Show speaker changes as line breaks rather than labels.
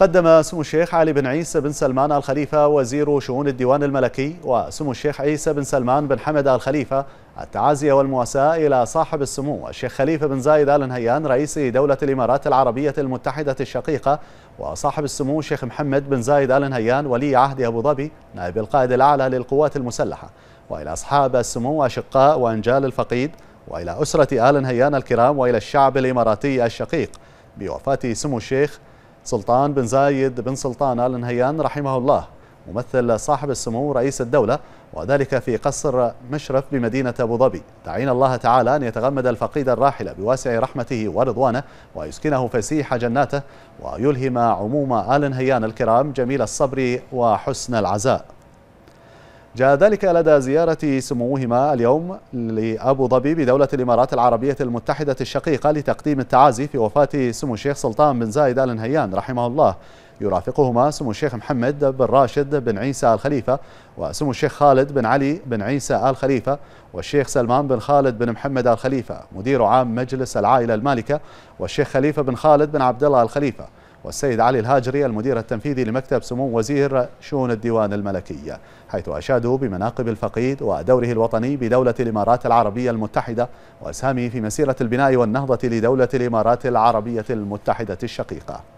قدم سمو الشيخ علي بن عيسى بن سلمان الخليفة وزير شؤون الديوان الملكي وسمو الشيخ عيسى بن سلمان بن حمد الخليفة التعازي والمواساة إلى صاحب السمو الشيخ خليفة بن زايد آل نهيان رئيس دولة الإمارات العربية المتحدة الشقيقة وصاحب السمو الشيخ محمد بن زايد آل نهيان ولي عهد أبو ظبي نائب القائد الأعلى للقوات المسلحة وإلى أصحاب السمو أشقاء وأنجال الفقيد وإلى أسرة آل نهيان الكرام وإلى الشعب الإماراتي الشقيق بوفاة سمو الشيخ سلطان بن زايد بن سلطان آل نهيان رحمه الله ممثل صاحب السمو رئيس الدولة وذلك في قصر مشرف بمدينة أبو ظبي دعينا الله تعالى أن يتغمد الفقيد الراحل بواسع رحمته ورضوانه ويسكنه فسيح جناته ويلهم عموم آل نهيان الكرام جميل الصبر وحسن العزاء جاء ذلك لدى زيارة سموهما اليوم لأبو ظبي بدولة الإمارات العربية المتحدة الشقيقة لتقديم التعازي في وفاة سمو الشيخ سلطان بن زايد آل نهيان رحمه الله يرافقهما سمو الشيخ محمد بن راشد بن عيسى آل خليفة وسمو الشيخ خالد بن علي بن عيسى آل خليفة والشيخ سلمان بن خالد بن محمد آل خليفة مدير عام مجلس العائلة المالكة والشيخ خليفة بن خالد بن عبد الله آل خليفة والسيد علي الهاجري المدير التنفيذي لمكتب سمو وزير شؤون الديوان الملكية حيث أشادوا بمناقب الفقيد ودوره الوطني بدولة الإمارات العربية المتحدة وأسهامه في مسيرة البناء والنهضة لدولة الإمارات العربية المتحدة الشقيقة